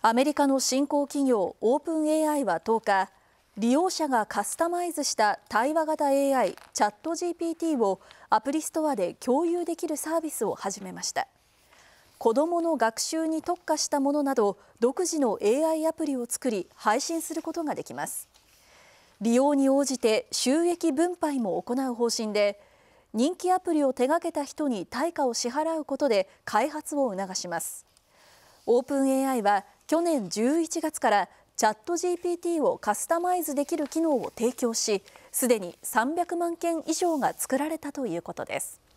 アメリカの新興企業オープン AI は10日利用者がカスタマイズした対話型 AI チャット GPT をアプリストアで共有できるサービスを始めました子どもの学習に特化したものなど独自の AI アプリを作り配信することができます利用に応じて収益分配も行う方針で人気アプリを手掛けた人に対価を支払うことで開発を促しますオープン AI は去年11月からチャット GPT をカスタマイズできる機能を提供しすでに300万件以上が作られたということです。